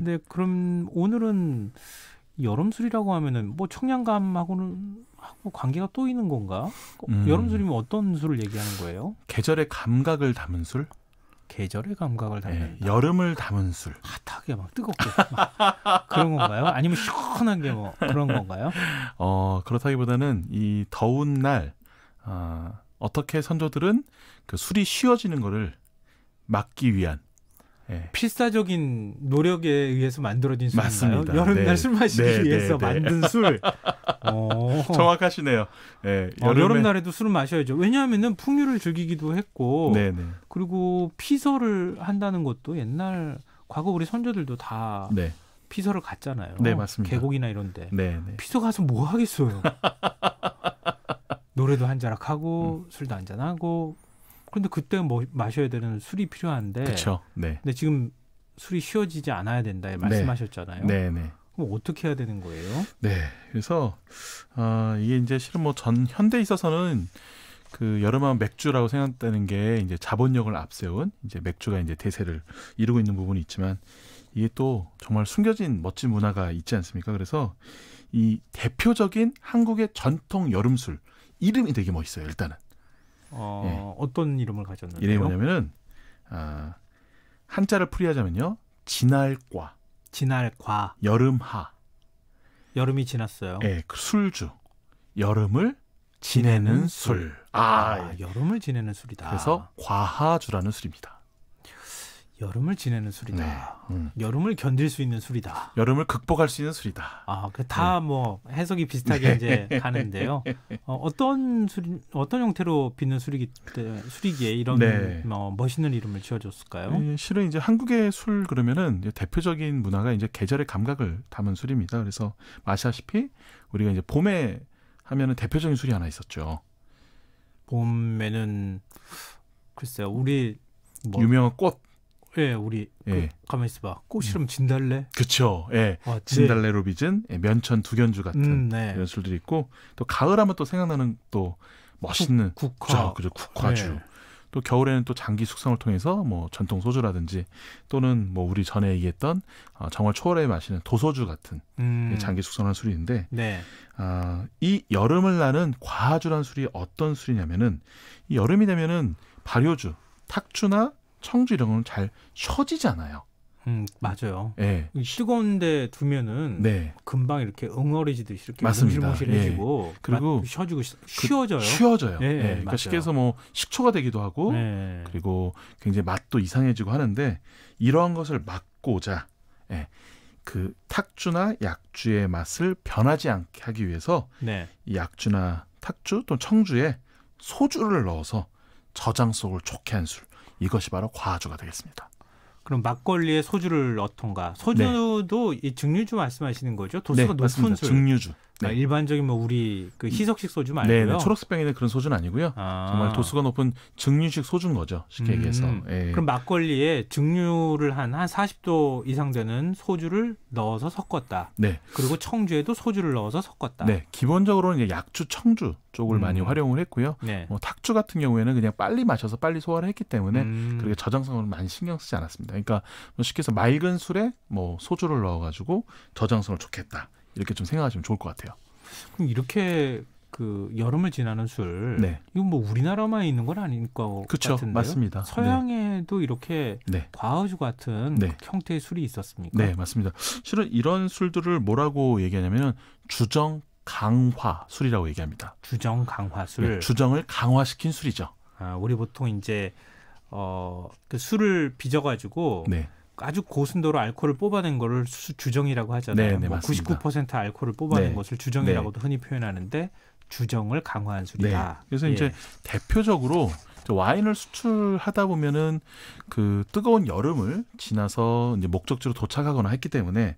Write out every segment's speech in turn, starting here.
근데 그럼 오늘은 여름술이라고 하면은 뭐 청량감하고는 하고 뭐 관계가 또 있는 건가? 음. 여름술이면 어떤 술을 얘기하는 거예요? 계절의 감각을 담은 술? 계절의 감각을 담는 네, 예, 여름을 담은 술. 핫하게 막 뜨겁게 막 그런 건가요? 아니면 시원한게 뭐 그런 건가요? 어 그렇다기보다는 이 더운 날 어, 어떻게 선조들은 그 술이 쉬어지는 거를 막기 위한 네. 필사적인 노력에 의해서 만들어진 술인가요? 맞습니다. 여름날 네. 마시기 네, 네, 위해서 네. 만든 술. 어. 정확하시네요. 예, 아, 여름 아, 날에도 술을 마셔야죠. 왜냐하면은 풍류를 즐기기도 했고, 네네. 그리고 피서를 한다는 것도 옛날 과거 우리 선조들도 다 네. 피서를 갔잖아요. 네 맞습니다. 계곡이나 이런데 네네. 피서 가서 뭐 하겠어요. 노래도 한자락 하고 음. 술도 한잔 하고 근데 그때 뭐 마셔야 되는 술이 필요한데. 그렇죠. 네. 근데 지금 술이 쉬워지지 않아야 된다 네. 말씀하셨잖아요. 네, 네. 그럼 어떻게 해야 되는 거예요? 네. 그래서 아, 이게 이제 실은 뭐 전 현대에 있어서는 그 여름하면 맥주라고 생각되는 게 이제 자본력을 앞세운 이제 맥주가 이제 대세를 이루고 있는 부분이 있지만 이게 또 정말 숨겨진 멋진 문화가 있지 않습니까? 그래서 이 대표적인 한국의 전통 여름술 이름이 되게 멋있어요. 일단은 어, 예. 어떤 이름을 가졌는데요? 이름이 뭐냐면은 아, 한자를 풀이하자면요. 진할과. 진할과. 여름하. 여름이 지났어요. 예, 그 술주. 여름을 지내는, 지내는 술. 술. 아, 아 예. 여름을 지내는 술이다. 그래서 과하주라는 술입니다. 여름을 지내는 술이다. 네. 음. 여름을 견딜 수 있는 술이다. 여름을 극복할 수 있는 술이다. 아, 그 다뭐 네. 뭐 해석이 비슷하게 이제 네. 가는데요. 어, 떤 술, 어떤 형태로 빚는 술이기 때, 술이기에 이런 네. 어, 뭐 멋있는 이름을 지어줬을까요? 네, 실은 이제 한국의 술 그러면은 대표적인 문화가 이제 계절의 감각을 담은 술입니다. 그래서 마시다시피 우리가 이제 봄에 하면은 대표적인 술이 하나 있었죠. 봄에는 글쎄요, 우리 뭐... 유명한 꽃. 예, 우리 그 예. 그, 가만 있어봐. 꽃이름 음. 진달래. 그쵸. 예, 와, 진달래로 빚은 예, 면천 두견주 같은 음, 네. 이런 술들이 있고 또 가을하면 또 생각나는 또 멋있는 국, 국화, 그죠, 국화주. 예. 또 겨울에는 또 장기 숙성을 통해서 뭐 전통 소주라든지 또는 뭐 우리 전에 얘기했던 어, 정월 초월에 마시는 도소주 같은 예, 음. 장기 숙성한 술인데 네. 어, 이 여름을 나는 과주란 술이 어떤 술이냐면은 이 여름이 되면은 발효주 탁주나 청주 이런 거는 잘 쉬어지잖아요. 음 맞아요. 예. 식원데 두면은 네. 금방 이렇게 응어리지듯이 이렇게 맞습 실무실해지고 예. 그리고 쉬어지고 쉬어져요. 그, 쉬어져요. 예, 예. 그러니까 쉽게 해서뭐 식초가 되기도 하고 예. 그리고 굉장히 맛도 이상해지고 하는데 이러한 것을 막고자 예. 그 탁주나 약주의 맛을 변하지 않게 하기 위해서 네. 이 약주나 탁주 또는 청주에 소주를 넣어서 저장 속을 좋게 한 술. 이것이 바로 과주가 되겠습니다. 그럼 막걸리에 소주를 넣던가 소주도 네. 이 증류주 말씀하시는 거죠? 도수가 네, 높은 술. 증류주. 네. 아, 일반적인 뭐 우리 그 음. 희석식 소주 말고요. 네, 네. 초록색병에 는 그런 소주는 아니고요. 아. 정말 도수가 높은 증류식 소주인 거죠. 쉽게 음. 얘기해서. 예. 그럼 막걸리에 증류를 한한 40도 이상 되는 소주를 넣어서 섞었다. 네. 그리고 청주에도 소주를 넣어서 섞었다. 네. 기본적으로는 이제 약주, 청주 쪽을 음. 많이 활용을 했고요. 네. 뭐 탁주 같은 경우에는 그냥 빨리 마셔서 빨리 소화를 했기 때문에 음. 그렇게 저장성을 많이 신경 쓰지 않았습니다. 그러니까 뭐 쉽게 해서 맑은 술에 뭐 소주를 넣어가지고 저장성을 좋겠다. 이렇게 좀 생각하시면 좋을 것 같아요. 그럼 이렇게 그 여름을 지나는 술, 네. 이건 뭐 우리나라만 있는 건 아닐 것 그쵸, 같은데요. 맞습니다. 서양에도 네. 이렇게 네. 과어주 같은 네. 형태의 술이 있었습니까? 네, 맞습니다. 실은 이런 술들을 뭐라고 얘기하냐면 주정 강화 술이라고 얘기합니다. 주정 강화 네, 술. 주정을 강화시킨 술이죠. 아, 우리 보통 이제 어, 그 술을 빚어가지고 네. 아주 고순도로 알코올을 뽑아낸 거를 수, 주정이라고 하잖아요. 네, 뭐99% 알코올을 뽑아낸 네. 것을 주정이라고도 네. 흔히 표현하는데 주정을 강화한 술이다. 그래서 이제 예. 대표적으로 와인을 수출하다 보면은 그 뜨거운 여름을 지나서 이제 목적지로 도착하거나 했기 때문에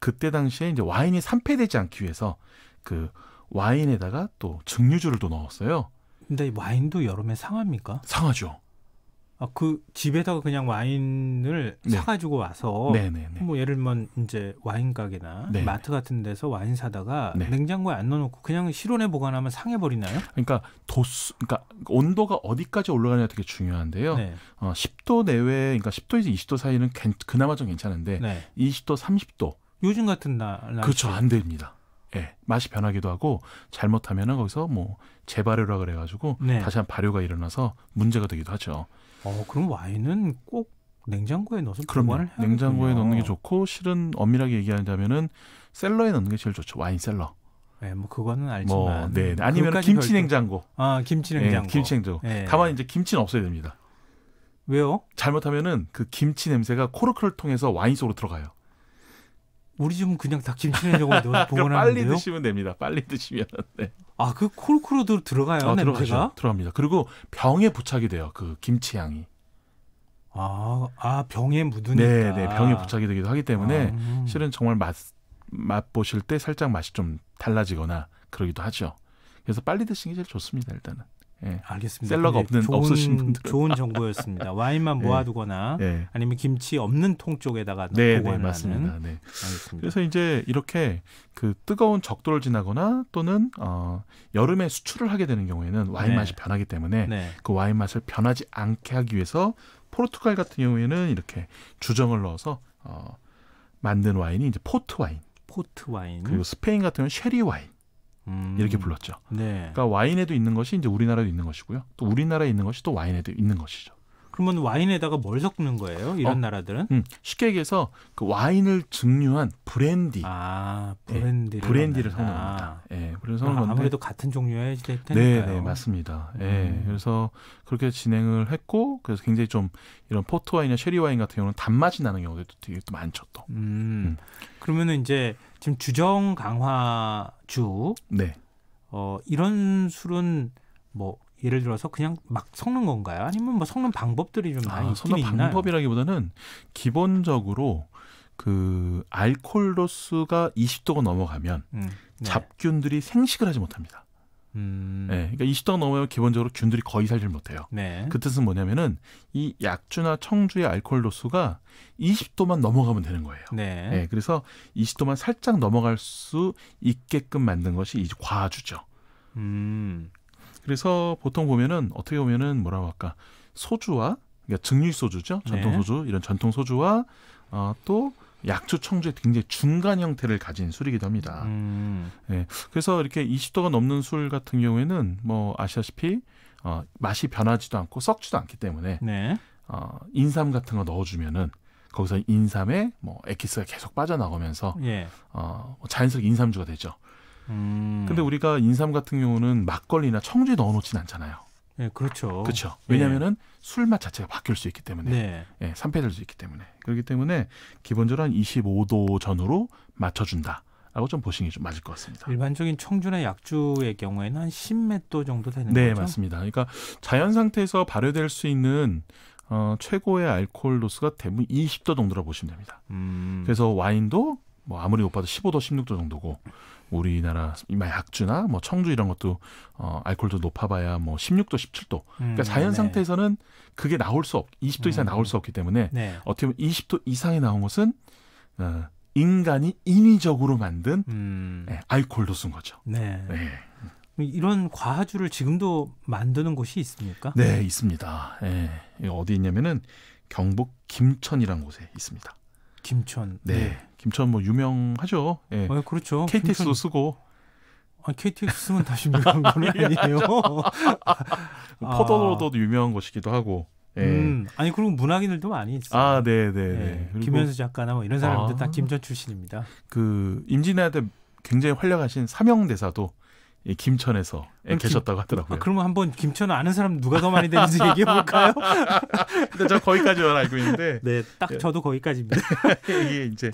그때 당시에 이제 와인이 산패되지 않기 위해서 그 와인에다가 또 증류주를 또 넣었어요. 근데 와인도 여름에 상합니까? 상하죠. 아, 그 집에다가 그냥 와인을 네. 사가지고 와서 네, 네, 네. 뭐 예를 들면 이제 와인 가게나 네. 마트 같은 데서 와인 사다가 네. 냉장고에 안 넣어놓고 그냥 실온에 보관하면 상해 버리나요? 그러니까 도수, 그러니까 온도가 어디까지 올라가냐 되게 중요한데요. 어, 10도 내외, 그러니까 10도에서 20도 사이는 괜, 그나마 좀 괜찮은데 네. 20도, 30도 요즘 같은 날 그렇죠 안 됩니다. 예, 맛이 변하기도 하고 잘못하면은 거기서 뭐 재발효라 그래가지고 다시 한 발효가 일어나서 문제가 되기도 하죠. 어, 그럼 와인은 꼭 냉장고에 넣어서 보관을 해야 냉장고에 넣는 게 좋고 실은 엄밀하게 얘기한다면은 셀러에 넣는 게 제일 좋죠. 와인 셀러. 네, 뭐 그거는 알지만 뭐, 네. 네. 아니면 김치 냉장고. 아, 김치 네, 냉장고. 네, 김치 냉장고. 네. 다만 이제 김치는 없어야 됩니다. 왜요? 잘못하면은 그 김치 냄새가 코르크를 통해서 와인 속으로 들어가요. 우리 집은 그냥 닭김치냉장고에 넣어서 보관하는데요. 빨리 드시면 됩니다. 빨리 드시면. 네. 아, 그콜크로도 들어가요, 아, 들어가죠. 들어갑니다. 그리고 병에 부착이 돼요. 그 김치 향이. 아, 아 병에 묻으니까. 네, 네, 병에 부착이 되기도 하기 때문에 아. 음. 실은 정말 맛 맛보실 때 살짝 맛이 좀 달라지거나 그러기도 하죠. 그래서 빨리 드시는 게 제일 좋습니다, 일단은. 예. 알겠습니다. 셀러가 없는 좋은, 없으신 분들 좋은 정보였습니다. 와인만 예. 모아두거나 예. 아니면 김치 없는 통 쪽에다가 네, 네 보관하는. 네, 맞습니다. 네. 알겠습니다. 그래서 이제 이렇게 그 뜨거운 적도를 지나거나 또는 어, 여름에 수출을 하게 되는 경우에는 와인 네. 맛이 변하기 때문에 네. 그 와인 맛을 변하지 않게 하기 위해서 포르투갈 같은 경우에는 이렇게 주정을 넣어서 어, 만든 와인이 이제 포트 와인. 포트 와인. 그리고 스페인 같은 경우는 쉐리 와인. 음. 이렇게 불렀죠. 네. 그러니까 와인에도 있는 것이 이제 우리나라에도 있는 것이고요. 또 우리나라에 있는 것이 또 와인에도 있는 것이죠. 그러면 와인에다가 뭘 섞는 거예요? 이런 어, 나라들은? 음, 쉽게 얘기해서 그 와인을 증류한 브랜디. 아, 브랜디를. 예, 브랜디를 섞는 니다 예, 그래서 아, 무래도 같은 종류의 테니까요. 네, 네, 맞습니다. 예, 음. 그래서 그렇게 진행을 했고 그래서 굉장히 좀 이런 포토 와인이나 쉐리 와인 같은 경우는 단맛이 나는 경우도 되게 또 많죠, 또. 음. 음. 그러면은 이제 지금 주정 강화주 네. 어, 이런 술은 뭐 예를 들어서 그냥 막 섞는 건가요? 아니면 뭐 섞는 방법들이 좀 아, 많이 아, 있긴 섞는 있나요? 방법이라기보다는 기본적으로 그 알코올 도수가 20도가 넘어가면 음, 네. 잡균들이 생식을 하지 못합니다. 음. 네, 그러니까 20도가 넘으면 기본적으로 균들이 거의 살질 못해요. 네. 그 뜻은 뭐냐면은 이 약주나 청주의 알코올 도수가 20도만 넘어가면 되는 거예요. 네. 네. 그래서 20도만 살짝 넘어갈 수 있게끔 만든 것이 이 과주죠. 음. 그래서 보통 보면은 어떻게 보면은 뭐라고 할까 소주와 그러니까 증류 소주죠. 네. 전통 소주 이런 전통 소주와 어, 또 약초 청주의 굉장히 중간 형태를 가진 술이기도 합니다. 음. 예. 그래서 이렇게 20도가 넘는 술 같은 경우에는 뭐 아시다시피 어, 맛이 변하지도 않고 썩지도 않기 때문에 네. 어, 인삼 같은 거 넣어주면은 거기서 인삼에 뭐 엑기스가 계속 빠져나가면서 예. 어, 뭐 자연스럽게 인삼주가 되죠. 음. 근데 우리가 인삼 같은 경우는 막걸리나 청주에 넣어놓진 않잖아요. 네, 그렇죠. 그렇죠. 예. 왜냐하면은 네. 술맛 자체가 바뀔 수 있기 때문에, 네. 예, 산패될 수 있기 때문에 그렇기 때문에 기본적으로 한 25도 전후로 맞춰준다. 라고 좀 보시는 게좀 맞을 것 같습니다. 일반적인 청주나 약주의 경우에는 한 10몇 도 정도 되는 네, 거죠? 네, 맞습니다. 그러니까 자연 상태에서 발효될 수 있는 어, 최고의 알코올 도수가 대부분 20도 정도라 보시면 됩니다. 음. 그래서 와인도 뭐 아무리 높아도 15도, 16도 정도고 우리나라 약주나 뭐 청주 이런 것도 어 알코올도 높아봐야 뭐 16도 17도. 그러니까 음, 자연 네. 상태에서는 그게 나올 수 없. 20도 이상 음. 나올 수 없기 때문에 네. 어떻게 보면 20도 이상이 나온 것은 어 인간이 인위적으로 만든 음. 네, 알코올도 쓴 거죠. 네. 네. 음, 이런 과주를 지금도 만드는 곳이 있습니까? 네, 있습니다. 예. 어디 있냐면은 경북 김천이라는 곳에 있습니다. 김천. 네. 네. 김천 뭐 유명하죠. 예. 네. 그렇죠. KTX도 김천... 쓰고. 아, KTX 쓰면 다시 유명한 건 아니에요. 아. 포도로도 아. 유명한 곳이기도 하고. 예. 음, 아니 그리고 문학인들도 많이 있어요. 아, 네, 네, 네. 예. 김현수 작가나 뭐 이런 사람들 아. 다 김천 출신입니다. 그 임진왜란 때 굉장히 활약하신 삼형대사도 김천에서 예, 계셨다고 하더라고요. 아, 그러면 한번 김천 아는 사람 누가 더 많이 되는지 얘기해 볼까요? 근데 저 거기까지만 알고 있는데. 네, 딱 예. 저도 거기까지입니다. 이게 이제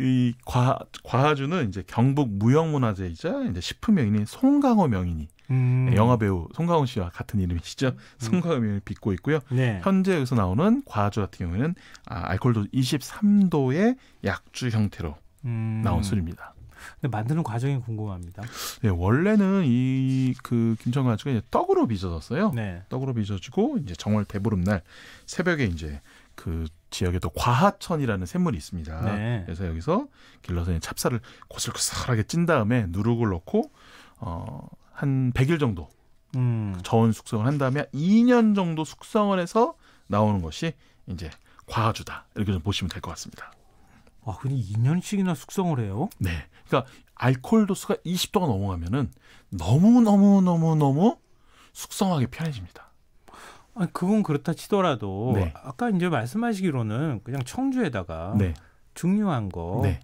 이 과, 과하주는 이제 경북 무형문화재이자 이제 시프 명인인 송강호 명인이 음. 네, 영화 배우 송강호 씨와 같은 이름이시죠. 음. 송강호 명을 빚고 있고요. 네. 현재 여기서 나오는 과하주 같은 경우에는 아, 알코올도 23도의 약주 형태로 음. 나온 술입니다. 근데 만드는 과정이 궁금합니다. 예, 원래는 이 그 김천 가지가 이제 떡으로 빚어졌어요. 네. 떡으로 빚어지고 이제 정월 대보름 날 새벽에 이제 그 지역에 또 과하천이라는 샘물이 있습니다. 네. 그래서 여기서 길러서 찹쌀을 고슬고슬하게 찐 다음에 누룩을 넣고 어한 100일 정도 음. 저온 숙성을 한 다음에 2년 정도 숙성을 해서 나오는 것이 이제 과주다 이렇게 좀 보시면 될 것 같습니다. 아, 근데 2년씩이나 숙성을 해요? 네. 그러니까 알코올 도수가 20도가 넘어가면은 너무 너무 너무 너무 숙성하기 편해집니다. 아니, 그건 그렇다 치더라도 네. 아까 이제 말씀하시기로는 그냥 청주에다가 네. 중요한 거 네.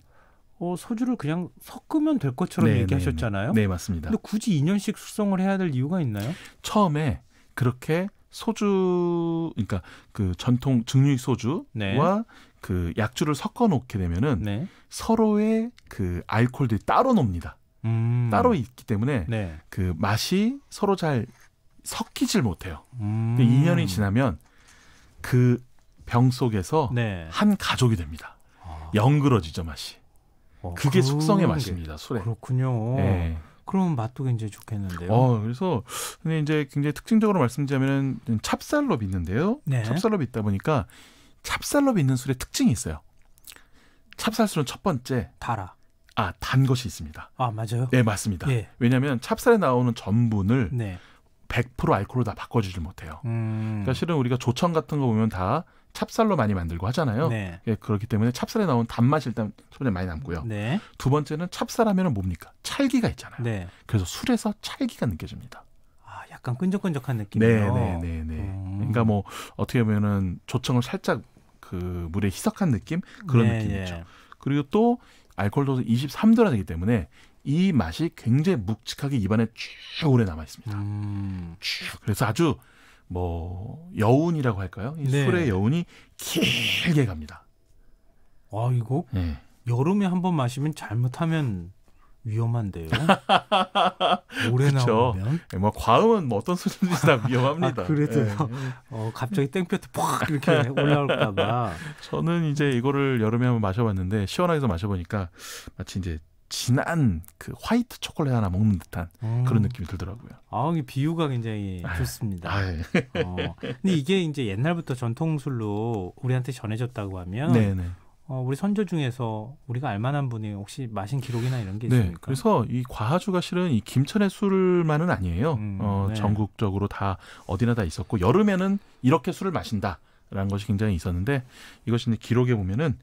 어, 소주를 그냥 섞으면 될 것처럼 네, 얘기하셨잖아요. 네, 네. 네, 맞습니다. 근데 굳이 2년씩 숙성을 해야 될 이유가 있나요? 처음에 그렇게 소주 그러니까 그 전통 증류익 소주와 그 약주를 섞어 놓게 되면은 네. 서로의 그 알코올들이 따로 놉니다. 음. 따로 있기 때문에 네. 그 맛이 서로 잘 섞이질 못해요. 음. 2년이 지나면 그 병 속에서 네. 한 가족이 됩니다. 아. 영그러지죠 맛이. 어, 그게 숙성의 맛입니다 술에. 그렇군요. 네. 그러면 맛도 굉장히 좋겠는데요. 어, 그래서 근데 이제 굉장히 특징적으로 말씀드리자면은 찹쌀로 빚는데요. 네. 찹쌀로 있다 보니까 찹쌀로 빚는 술의 특징이 있어요. 찹쌀술은 첫 번째 달아. 아, 단 것이 있습니다. 아, 맞아요? 네, 맞습니다. 예. 왜냐하면 찹쌀에 나오는 전분을 네. 100% 알코올로 다 바꿔주질 못해요. 음. 그러니까 실은 우리가 조청 같은 거 보면 다 찹쌀로 많이 만들고 하잖아요. 네. 예, 그렇기 때문에 찹쌀에 나온 단맛이 일단 처음에 많이 남고요. 네. 두 번째는 찹쌀하면 은 뭡니까? 찰기가 있잖아요. 네. 그래서 술에서 찰기가 느껴집니다. 아, 약간 끈적끈적한 느낌이요. 네, 네, 네, 네. 음. 그러니까 뭐 어떻게 보면은 조청을 살짝 그 물에 희석한 느낌 그런 네, 느낌이죠. 네. 그리고 또 알코올 도수 23도라기 되 때문에 이 맛이 굉장히 묵직하게 입안에 쭉 오래 남아 있습니다. 음. 쭉 그래서 아주 뭐 여운이라고 할까요? 이 네. 술의 여운이 길게 갑니다. 아 이거 예. 여름에 한번 마시면 잘못하면 위험한데요. 오래 나오면 네, 뭐 과음은 뭐 어떤 수준인다 위험합니다. 아, 그래도요. 네. 어, 갑자기 땡볕에 팍 이렇게 올라올까봐. 저는 이제 이거를 여름에 한번 마셔봤는데 시원하게서 마셔보니까 마치 이제 진한 그 화이트 초콜릿 하나 먹는 듯한 음. 그런 느낌이 들더라고요. 아, 이 비유가 굉장히 좋습니다. 아유. 어, 근데 이게 이제 옛날부터 전통술로 우리한테 전해졌다고 하면 네네. 네. 어, 우리 선조 중에서 우리가 알만한 분이 혹시 마신 기록이나 이런 게 네, 있습니까? 네, 그래서 이 과하주가 실은 이 김천의 술만은 아니에요. 음, 어, 네. 전국적으로 다 어디나 다 있었고 여름에는 이렇게 술을 마신다라는 것이 굉장히 있었는데 이것이 이제 기록에 보면은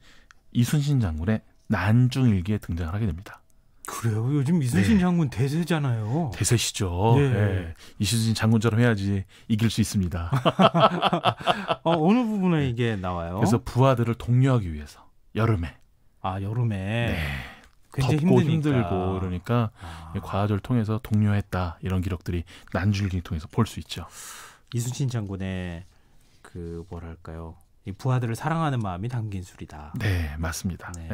이순신 장군의 난중일기에 등장을 하게 됩니다. 그래요. 요즘 이순신 네. 장군 대세잖아요. 대세시죠. 네. 네. 이순신 장군처럼 해야지 이길 수 있습니다. 어, 어느 부분에 이게 나와요? 그래서 부하들을 독려하기 위해서 여름에. 아 여름에. 네. 덥고 힘드니까. 힘들고 그러니까 아. 과학을 통해서 독려했다 이런 기록들이 난줄기 통해서 볼 수 있죠. 이순신 장군의 그 뭐랄까요 이 부하들을 사랑하는 마음이 담긴 술이다. 네 맞습니다. 네.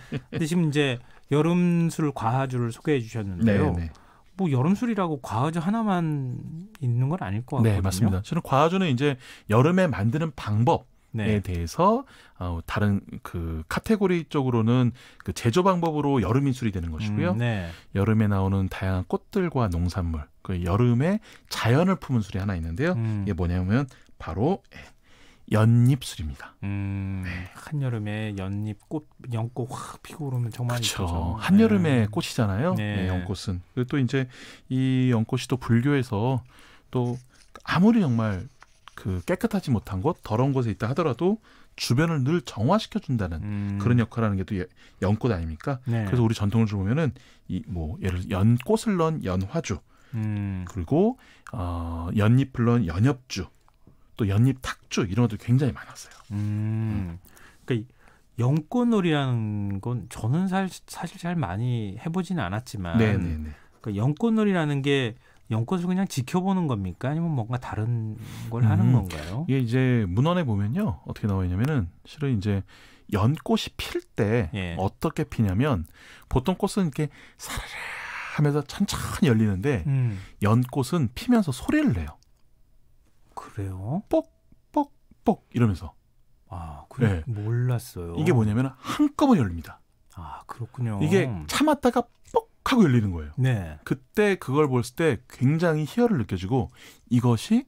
네. 근데 지금 이제 여름술 과하주를 소개해 주셨는데요. 네, 네. 뭐 여름술이라고 과하주 하나만 있는 건 아닐 것 네, 같거든요. 네 맞습니다. 저는 과하주는 이제 여름에 만드는 방법 네. 대해서 어, 다른 그 카테고리 쪽으로는 그 제조 방법으로 여름 인술이 되는 것이고요. 음, 네. 여름에 나오는 다양한 꽃들과 농산물, 그 여름에 자연을 품은 술이 하나 있는데요. 음. 이게 뭐냐면 바로 연잎술입니다. 음, 네. 한여름에 연잎 꽃 연꽃 확 피고 오르면 정말 그렇죠. 한여름에 네. 꽃이잖아요. 네. 네 연꽃은 또 이제 이 연꽃이 또 불교에서 또 아무리 정말 그 깨끗하지 못한 곳, 더러운 곳에 있다 하더라도 주변을 늘 정화시켜 준다는 음. 그런 역할하는 을게또 예, 연꽃 아닙니까? 네. 그래서 우리 전통을 좀 보면은 이 뭐 예를 연꽃을 넣은 연화주 음. 그리고 어 연잎을 넣은 연엽주 또 연잎 탁주 이런 것도 굉장히 많았어요. 음. 그러니까 연꽃놀이라는 건 저는 사실, 사실 잘 많이 해보지는 않았지만 네, 네, 네. 그까 그러니까 연꽃놀이라는 게 연꽃을 그냥 지켜보는 겁니까? 아니면 뭔가 다른 걸 음, 하는 건가요? 이게 이제 문헌에 보면요. 어떻게 나와 있냐면은 실은 이제 연꽃이 필때 예. 어떻게 피냐면 보통 꽃은 이렇게 사르르 하면서 천천히 열리는데 음. 연꽃은 피면서 소리를 내요. 그래요? 뻑뻑뻑 이러면서. 아, 그 네. 몰랐어요. 이게 뭐냐면 한꺼번에 열립니다. 아, 그렇군요. 이게 참았다가 하고 열리는 거예요. 네. 그때 그걸 볼 때 굉장히 희열을 느껴지고 이것이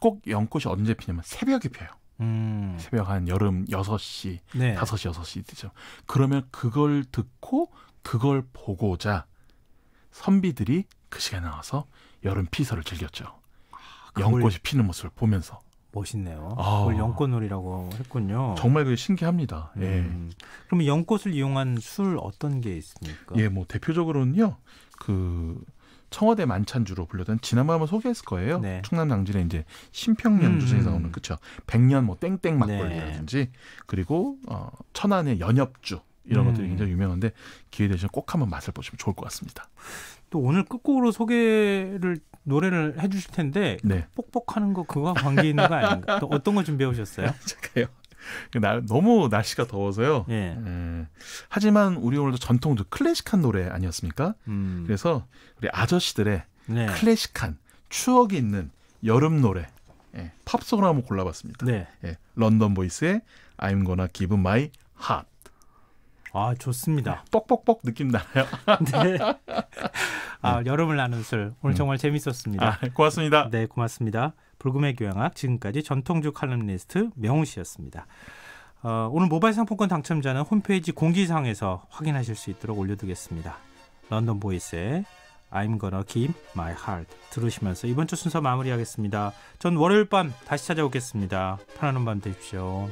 꼭 연꽃이 언제 피냐면 새벽에 피어요 음. 새벽 한 여름 6시, 네. 5시, 6시 되죠. 그러면 그걸 듣고 그걸 보고자 선비들이 그 시간에 나와서 여름 피서를 즐겼죠. 아, 연꽃이 피는 모습을 보면서 멋있네요. 아. 그걸 연꽃놀이라고 했군요. 정말 그 신기합니다. 음. 예. 음. 그러면 연꽃을 이용한 술 어떤 게 있습니까? 예, 뭐 대표적으로는요. 그 청와대 만찬주로 불렸던 지난번에 한번 소개했을 거예요. 네. 충남 당진에 이제 신평양주에서 음. 나오는 그쵸 백년 뭐 땡땡 막걸리라든지 네. 그리고 어 천안의 연엽주 이런 음. 것들이 굉장히 유명한데 기회 되시면 꼭 한번 맛을 보시면 좋을 것 같습니다. 또 오늘 끝곡으로 소개를 노래를 해주실 텐데 네. 뻑뻑하는 거 그거와 관계 있는 거 아닌가? 또 어떤 걸 준비해 오셨어요? 잠깐요. 날, 그 너무 날씨가 더워서요. 예. 음, 하지만 우리 오늘도 전통적 클래식한 노래 아니었습니까? 음. 그래서 우리 아저씨들의 네. 클래식한 추억이 있는 여름 노래 예, 팝송을 한번 골라봤습니다. 네. 예, 런던 보이스의 I'm gonna give my heart. 아 좋습니다. 뻑뻑뻑 느낌 나요. 네. 아 여름을 나눈 술 오늘 음. 정말 재밌었습니다. 아, 고맙습니다. 네 고맙습니다. 불금의 교양학 지금까지 전통주 칼럼니스트 명우 씨였습니다. 어, 오늘 모바일 상품권 당첨자는 홈페이지 공지사항에서 확인하실 수 있도록 올려두겠습니다. 런던 보이스의 I'm gonna keep my heart 들으시면서 이번 주 순서 마무리하겠습니다. 전 월요일 밤 다시 찾아오겠습니다. 편안한 밤 되십시오.